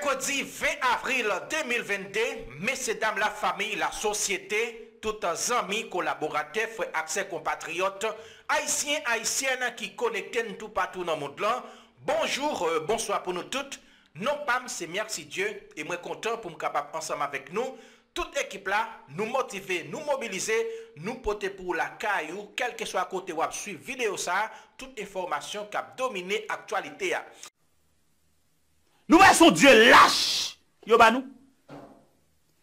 Ekwadzi 20 avril 2022, mese dam la fami, la sosyete, tout an zami, kolaboratef, akse kompatriot, aisyen, aisyen ki konekten tout patou nan moud lan. Bonjour, euh, bonswa pou nou tout, nou pam, se myak si dieu, e mwen kontan pou m kapap ansam avek nou. Tout ekip la nou motive, nou mobilize, nou pote pou la kayou, kelke so akote wap su videosa, tout informasyon kap domine aktualite ya. Nou wè son die lâch yo ban nou.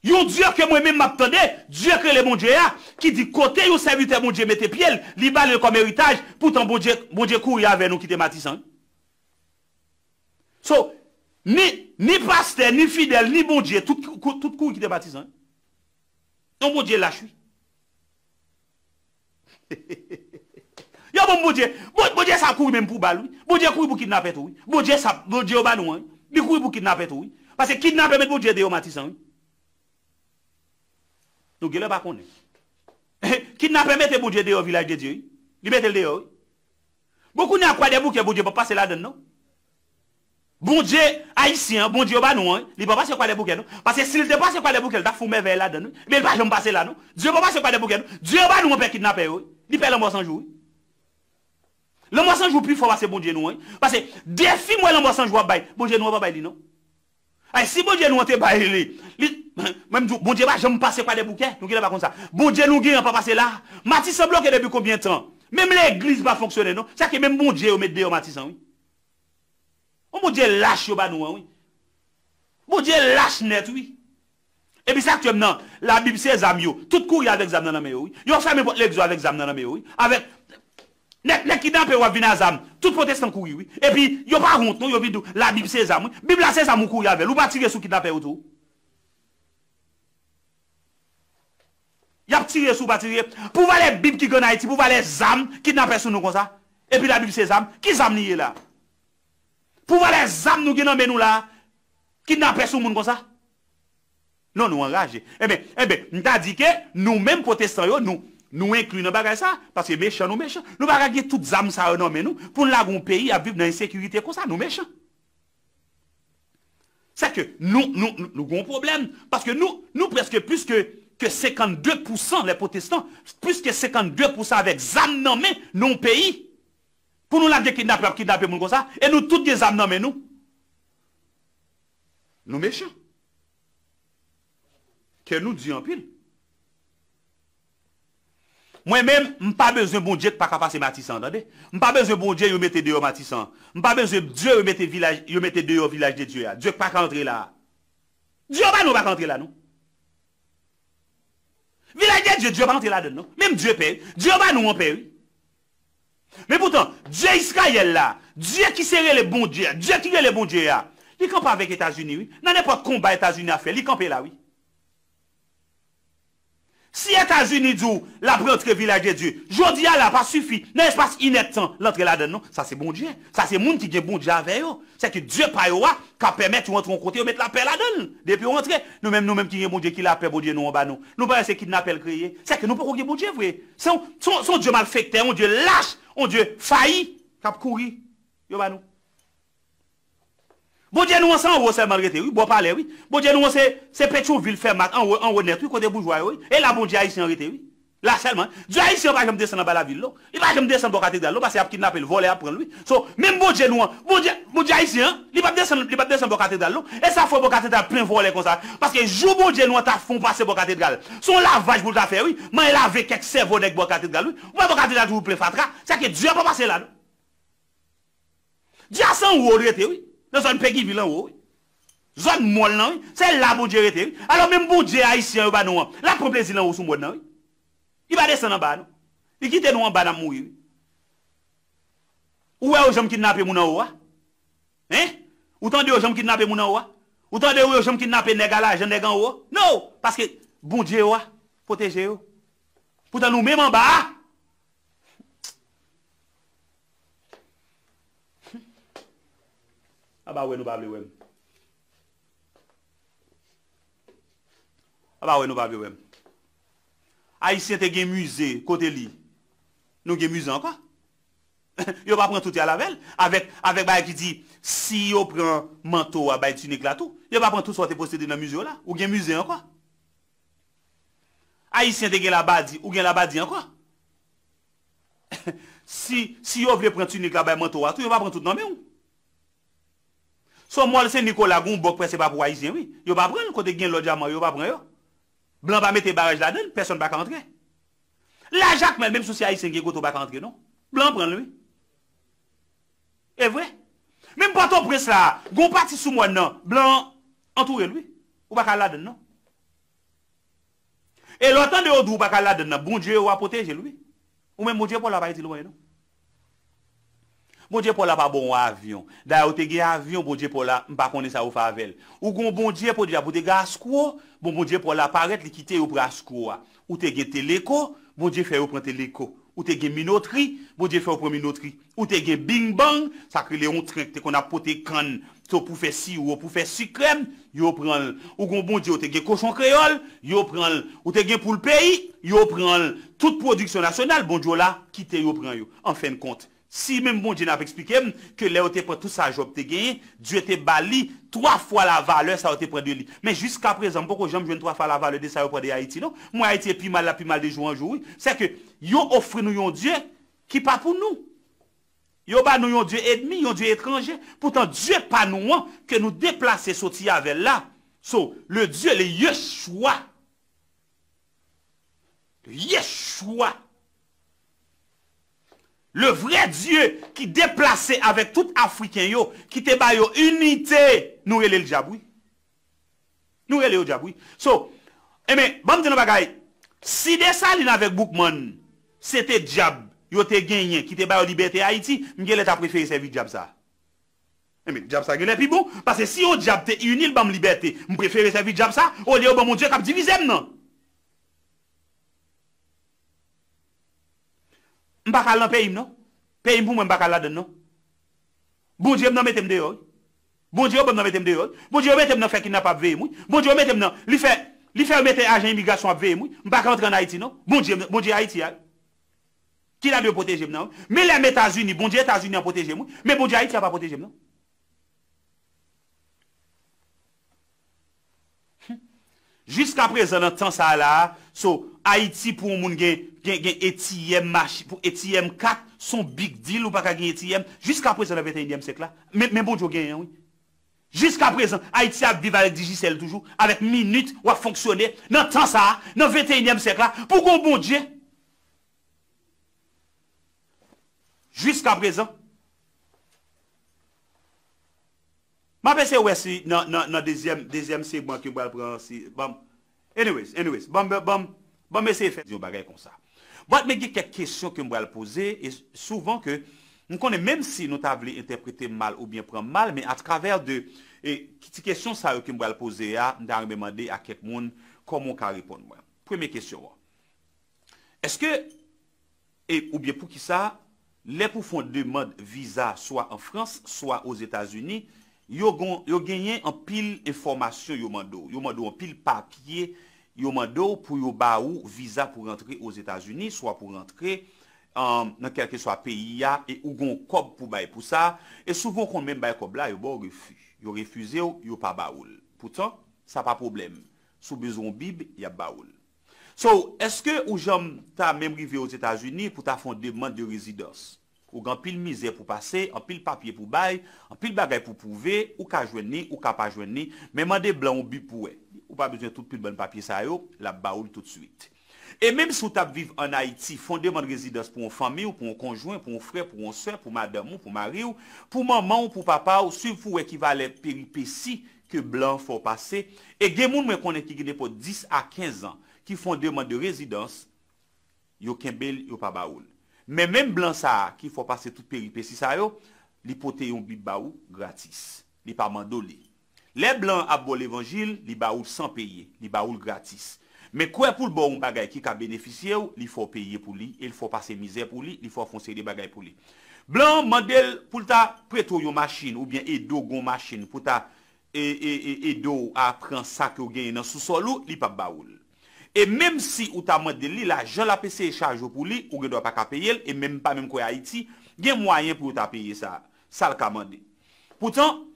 Yon die ke mwen men map tande, die ke le moun die ya, ki di kote yon servite moun die mette piel, li balen kon meritaj, poutan moun die kou bon yave nou ki te matisan. So, ni paste, ni fidel, ni moun die, tout kou yote matisan. Yon moun die lâch wè. Yon moun die, moun die sa kou yon mèm pou bal wè, moun die kou yon pou ki te napet wè, moun die sa, moun die yo ban nou wè, Ni kou yi pou kidnape tou yi? Pase kidnape met pou bon Dje deyo Matisa yi? Nou gye le bakon yi? Kidnape met pou Dje deyo vilaj de Dje yi? Li met el deyo yi? Bekoun yi a kwa de bouke pou Dje pou pase la den nou? Bon Dje haisyen, bon Dje oba nou yi? Li pou pase kwa de bouke nou? Pase si li de pase kwa de bouke, la fume vey la den nou? Li pa jom pase la nou? Dje pou pase kwa de bouke nou? Dje oba nou moun pe kidnape yo yi? Li pe le moun sanjou yi? La mwa sanj ou pli fwa wase bonje nou an. Pase defi mwen la mwa sanj wap bay. Bonje nou wap bay li nou. Ay si bonje nou an te bay li. Mwen mjou bonje wap jom pase kwa de bouke. Nou ki la wap kon sa. Bonje nou gen yon pa pase la. Mati se blok e debi konbyen tan. Mem le eglise wap fonksyonen nou. Sa ki mem bonje ou me de ou mati san. Ou bonje lache yo ba nou an. Bonje lache net ou. E bi sa ki yon men nan. La bibise zami yo. Tout kou yon avek zami nan ame yo. Yon sa men pot lek zo avek zami nan ame yo. Avet Ne kidanpe wap vina zam. Tout protestan kou ywi. E pi, yo pa hont nou, yo pi dou. La bib se zam. Bib la se zam mou kou yave. Lou batire sou kidanpe wotou. Yap tire sou batire. Pou vale bib ki gen Haiti, pou vale zam, kidanpe sou nou konsa. E pi la bib se zam. Ki zam niye la? Pou vale zam nou genanbe nou la? Kidanpe sou moun konsa? Non nou wangaje. Ebe, eh ebe, eh mta di ke nou men protestan yo nou. Nou inkluy nan bagay sa, paske mechan nou mechan. Nou bagay ge tout zanm sa ananmen nou, pou nou lagon peyi aviv nan yon sekurite kon sa, nou mechan. Sa ke nou, nou, nou, nou goun problem, paske nou, nou preske pluske, ke 52% le potestan, pluske 52% avik zanman nanmen, nou peyi, pou nou lagon kinap ap, kinap ap moun kon sa, e nou tout ge zanman nanmen nou. Nou mechan. Ke nou di anpil? Mwen men, mwen pa beze bon diye ki pa ka fase matisan, dande? Mwen pa beze bon diye yo mette deyo matisan. Mwen pa beze diye yo mette deyo yo vilaje de diye ya. Diye ki pa ka entre la. Diye yo ba nou baka entre la, nou? Vilaje diye, diye yo ba entre la, dande, nou? Menm diye pe, diye yo ba nou an pe, oui? Menm poutan, diye iska yel la. Diye ki sere le bon diye, diye ki re le bon diye ya. Li kan pa vek Etasuni, oui? Nanen pa kon ba Etasuni a fe, li kan pe la, oui? Si États-Unis disent, la rentrée village de Dieu, jodi à la pas suffit, dans l'espace inexistant, l'entrée là-dedans, ça c'est bon Dieu. Ça c'est monde qui est bon Dieu avec eux. C'est que Dieu pas eux, qui permet de rentrer en côté, mettre la paix là-dedans. Depuis rentre, nous-mêmes, nous-mêmes qui est bon Dieu, qui la paix, bon Dieu, nous en bas nous. Nous pas c'est kidnapper créé. C'est que nous pouvons dire bon Dieu, oui. Son, son, Dieu malfecté, un Dieu lâche, un Dieu failli, qui couri. Yo Bojè nou an se an wò selman rete wè, bo pale wè. Bojè nou an se pechou vil fermat an wò net wè, kote boujwa wè wè. E la bojè non. non, a isi an rete wè. La selman. Dwa a isi an pa jèm desen an ba la vil wè. I pa jèm desen an bokatit dal wè. Pase ap kinapèl, volè ap pren wè. So, mèm bojè nou an, bojè, bojè a isi an, li pap desen an bokatit dal wè. E sa fò bokatit dal plen volè konsa. Pase jò bojè nou an ta fon pase bokatit dal wè. Son la vaj boul ta fè wè. Man el avè kek Zon pekivi lan woy, zon mol nan woy, se la bou djerete woy, alo mem bou djer aisyen woy ba nan woy, la proplezi lan woy sou mwoy nan woy, i ba desen nan ba woy, i kite nan woy ba nan mwoy woy, ouwe ou jom kin nape mwoy nan woy, ou tan de ou jom kin nape mwoy nan woy, ou tan de ou jom kin nape nega la jen negan woy, nou, paske bou djer woy, poteje woy, potej nou mwen man ba woy. Aba wè nou bavle wèm. Aba wè nou bavle wèm. A isen te gen muze kote li, nou gen muze an kwa? Yo pa pren tout ya lavel, avèk baye ki di, si yo pren manto a baye tunik la tou, yo pa pren tout sa te posede nan muze yo la, ou gen muze an kwa? A isen te gen la badi, ou gen la badi an kwa? Si yo vle pren tunik la baye manto a tou, yo pa pren tout nan mè ou? Son mol se Nikola goun bok prese pa pou a izen, yon pa pren, kote gen lò diaman, yon pa pren yo. Blan pa mette baraj la den, person baka entre. La jak men, menm sou si a izen gen goutou baka entre, non? Blan pren lò, yon. Evre, menm bato prese la, goun pati sou mwen nan, blan entoure lò, yon baka la den, non? E lò tan de yon doun baka la den nan, bon dje yon wapoteje lò, yon menm mou dje pou la baye ti lwoye, non? Bon diye pou la pa bon avyon. Da ou te ge avyon, bon diye pou la mpa konen sa ou favel. Ou gon bon diye pou diye apou de gas kwo, bon bon diye pou la paret li kite yo pras kwo a. Ou te ge teleko, bon diye fè yo pran teleko. Ou te ge minotri, bon diye fè yo pran minotri. Ou te ge bing-bang, sakri le yon trek te kon apote kan, to pou fè si ou pou fè si krem, yo pran l. Ou gon bon diye ou te ge koshon kreol, yo pran l. Ou te ge pou l peyi, yo pran l. Tout produksyon nasyonal, bon diye ou la kite yo pran yo. An fèm kont. Si même mon Dieu n'a pas expliqué que là où prend tout ça, Job gagné, Dieu te bali trois fois la valeur, ça été été de lui. Mais jusqu'à présent, pourquoi j'aime jouer trois fois la valeur de ça, prend de Haïti, non? Moi, Haïti est plus mal, la plus mal de jour en jour. C'est que, ils offre nous un Dieu qui pas pour nous. Ils pas bah, nous un Dieu ennemi, un Dieu étranger. Pourtant, Dieu pas nous, hein, que nous déplacer, sortir avec là. So, le Dieu, le Yeshua. Yeshua. Le vre dieu ki deplase avèk tout Afriken yo, ki te bayo unitè, nou rele ljaboui. Nou rele ljaboui. So, eme, eh banm bon di nou bagay, si de sa li nan vèk Boukman, se te jab, yo te genyen, ki te bayo libetè Haiti, mgele ta preferi sevi ljab sa. Eme, ljab sa genyen pi bon, pase si yo jab te unil banm libetè, mpreferi sevi ljab sa, ou le yo banmon dieu kap divizèm nan. Mbakal lan pey im nou? Pey im pou mwen mbakal la den nou? Bounjye mnen metem deyon? Bounjye ou bèm nan metem deyon? Bounjye ou metem nan fek ki nan pa pveye moun? Bounjye ou metem nan? Li fe ou meten ajen imigrasyon apveye moun? Mbakal antre an Haiti nou? Bon bounjye Haiti al? Ki nan deyo poteje moun? Me bon bon le met azuni, bounjye et azuni an poteje moun? Me bounjye Haiti an pa poteje moun? Jisk apre zan nan tan sa la, sou Haiti pou moun gen... gen etiyem machi pou etiyem kak, son big deal ou paka gen etiyem, jiska prezant nan 21 yem sek la, men bon diyo gen yon. Jiska prezant, Haiti a biv alek dijisel toujou, alek minute wak fonksyone, nan tan sa, nan 21 yem sek la, pou kon bon diyo. Jiska prezant. Ma pese wesi nan dezyem, dezyem si, bon ki mwa pransi, bon, anyways, anyways, bon mese fe, diyo bagay konsa. Vat me ge kek kesyon ke mbo al pose, e souvan ke nou konen, menm si nou ta vle interprete mal ou bien pren mal, men a traver de, e kiti kesyon sa yo ke mbo al pose ya, mda reme mande a ket moun, kon moun ka repon mwen. Premi kesyon wan. Eske, e ou bien pou ki sa, le pou fon deman visa, swa an Frans, swa o Zetasuni, yo genyen an pil informasyon yo mando. Yo mando an pil papye, yo mandou pou yo ba ou visa pou rentre os Etats-Unis, sou a pou rentre nan um, kelke sou a peyi ya, e ou gon kob pou bay pou sa, e souvou kon men bay kob la, yo bon refu. Yo refuze ou, yo pa ba ou. Poutan, sa pa problem. Sou bezon bib, ya ba ou. Sou, eske ou jom ta menmrive os Etats-Unis pou ta fondement de rezidans? Ou gan pil mizè pou pase, an pil papye pou bay, an pil bagay pou pouve, ou ka jwen ni, ou ka pa jwen ni, menman de blan ou bi pou wey. Ou pa bezwen tout pil bon papye sa yo, la baoul tout suite. E menm sou tap viv an Haiti, fonde man de rezidans pou an fami ou pou an konjouen, pou an frè, pou an sè, pou ma damou, pou ma ri ou, pou maman ou pou papa ou sou pou ekivalen peripeci ke blan fò pase. E gemoun mwen konen ki gine po 10 a 15 an ki fonde man de rezidans, yo kembel, yo pa baoul. Menm menm blan sa a ki fò pase tout peripeci sa yo, li pote yon bil baou gratis. Li pa mando li. Le blan ap bol evanjil, li baoul san peye, li baoul gratis. Men kwen pou l'bon bagay ki ka beneficye ou, li fo peye pou li, li fo pase mizè pou li, li fo fonse de bagay pou li. Blan mandel pou ta preto yon machin ou bien edo gon machin pou ta e, e, e, edo apren sak yo gen yon sou sol ou, li pa baoul. E menm si ou ta mandel li la, jen la pese e chaje pou li, ou gen do pa ka peye el, e menm pa menm kwen a iti, gen mwayen pou ou ta peye sa. Sa l ka mandel. Poutan,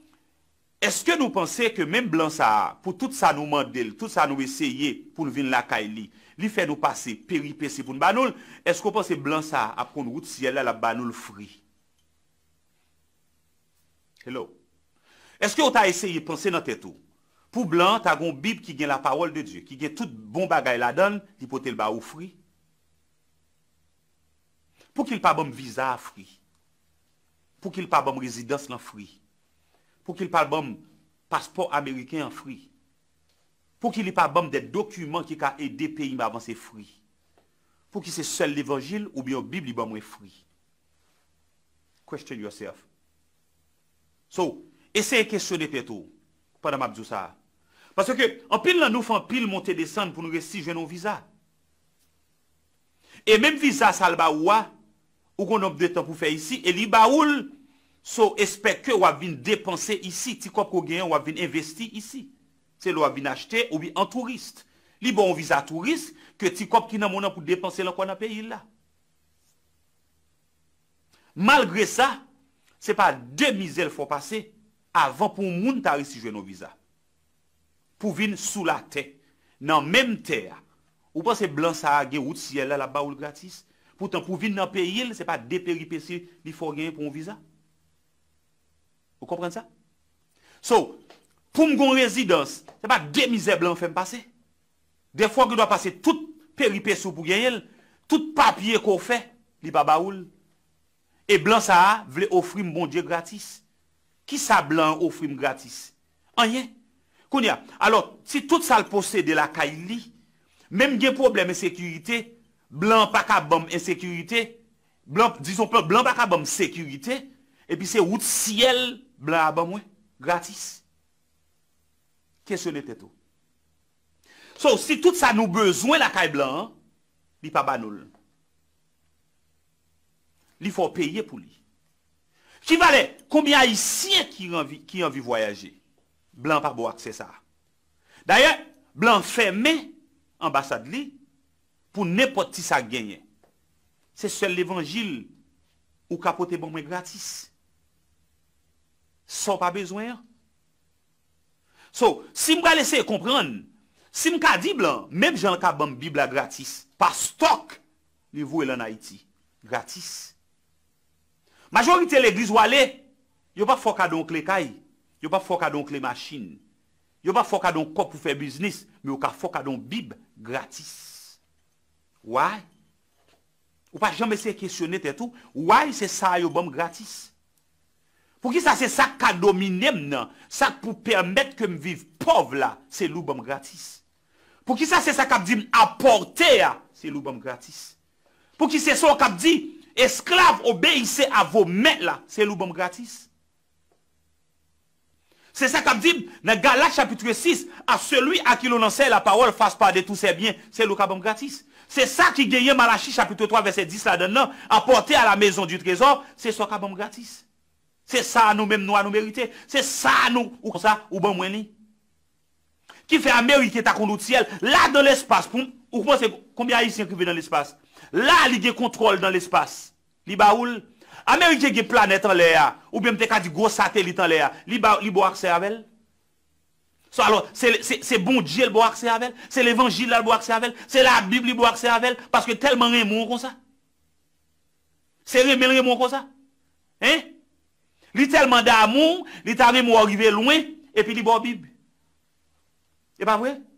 Eske nou pense ke menm blan sa, pou tout sa nou mandel, tout sa nou eseye pou nou vin lakay li, li fe nou pase peripe se pou nou banoul, eske ou pense blan sa a proun route siyele la banoul fri? Hello? Eske ou ta eseye pense nan tetou? Pou blan, ta gon bib ki gen la parol de Diyo, ki gen tout bon bagay la dan, li potel ba ou fri? Pou ki l pa bom viza fri? Pou ki l pa bom rezidans nan fri? pou ki li pa bom paspor Ameriken an fri. Pou ki li pa bom de dokumen ki ka edi peyi ba avan se fri. Pou ki se sel levajil ou biyo bib li bom we fri. Question yourself. So, eseye kesyone peto, kwa padan mabzou sa. Paske, an pil lan nou fan pil monte desan pou nou resi jenon viza. E menm viza sal ba oua, ou kon op de tan pou fe yisi, e li ba oul, So espè ke wav vin depanse isi, ti kop ko genyon wav vin investi isi. Se l wav vin achete ou bi an turist. Li bon viza turist, ke ti kop ki nan mounan pou depanse lanko nan peyi la. Malgre sa, se pa de mizel fò pase, avan pou moun tarisi jwenon viza. Pou vin sou la te, nan menm te a. Ou pan se blan sa a genyout si el la la ba ou l gratis. Poutan pou vin nan peyi l, se pa de peripe si li fò genyon pou viza. Ou kompren sa? So, poum goun rezidans, se pa demize blan fèm pase? De fwa ki dwa pase tout peripe sou pou gen yel, tout papye ko fè, li pa baoul. E blan sa a, vle ofrim bon die gratis. Ki sa blan ofrim gratis? Anye? Koun ya? Alors, si tout sa l'pose de la kaili, menm gen probleme en sekurite, blan pa ka bom en sekurite, blan pa ka bom en sekurite, epi se wout siel, Blan a ban mwen, gratis. Kè se ne tè tou? So, si tout sa nou bezwen la kay blan, li pa ban oul. Li fò paye pou li. Ki vale, koubyan y siye ki anvi voyaje? Blan pa bo ak se sa. D'aye, blan fèmè ambasade li pou ne poti sa genye. Se sel l'evangil ou kapote ban mwen gratis. San pa bezwen? So, si m ka lese kompren, si m ka dib lan, mèm jan ka ban bib la gratis, pa stok, nivou elan Haiti, gratis. Majorite l'eglise wale, yo pa fok adon kle kaj, yo pa fok adon kle machin, yo pa fok adon kop pou fe biznis, mèm yo ka fok adon bib gratis. Why? Ou pa jame se kesyon net etou, why se sa yo ban gratis? Pour qui ça c'est ça qui a dominé ça pour permettre que je vive pauvre là, c'est l'oubam gratis. Pour qui ça c'est ça qui dit apporter, c'est l'oubam gratis. Pour qui c'est ça qui dit esclaves obéissez à vos maîtres là, c'est l'oubam gratis. C'est ça qu'a dit dans Galates chapitre 6, à celui à qui l'on enseigne la parole fasse pas de tous ses biens, c'est l'oubam gratis. C'est ça qui gagne Malachie chapitre 3 verset 10 là-dedans, Apporter à la maison du trésor, c'est a dit, gratis. C'est ça nous-mêmes, nous, à nous mériter. C'est ça nous, ou ça, ou bon moins Qui fait Amérique ta conduite ciel, là dans l'espace, ou pensez combien haïtiens qui vivent dans l'espace? Là, il y a contrôle dans l'espace. Libaoul, Amérique a des planète en l'air, ou bien peut des gros satellites en l'air, libo accès avec elle. alors, c'est bon Dieu le bon accès avec elle, c'est l'évangile le bon accès avec elle, c'est la Bible le bon accès avec elle, parce que tellement rien comme ça. C'est rien, rien comme ça. Hein? Li telman da moun, li talmen moun orive lounen, epi li bon bib. E pa mwen?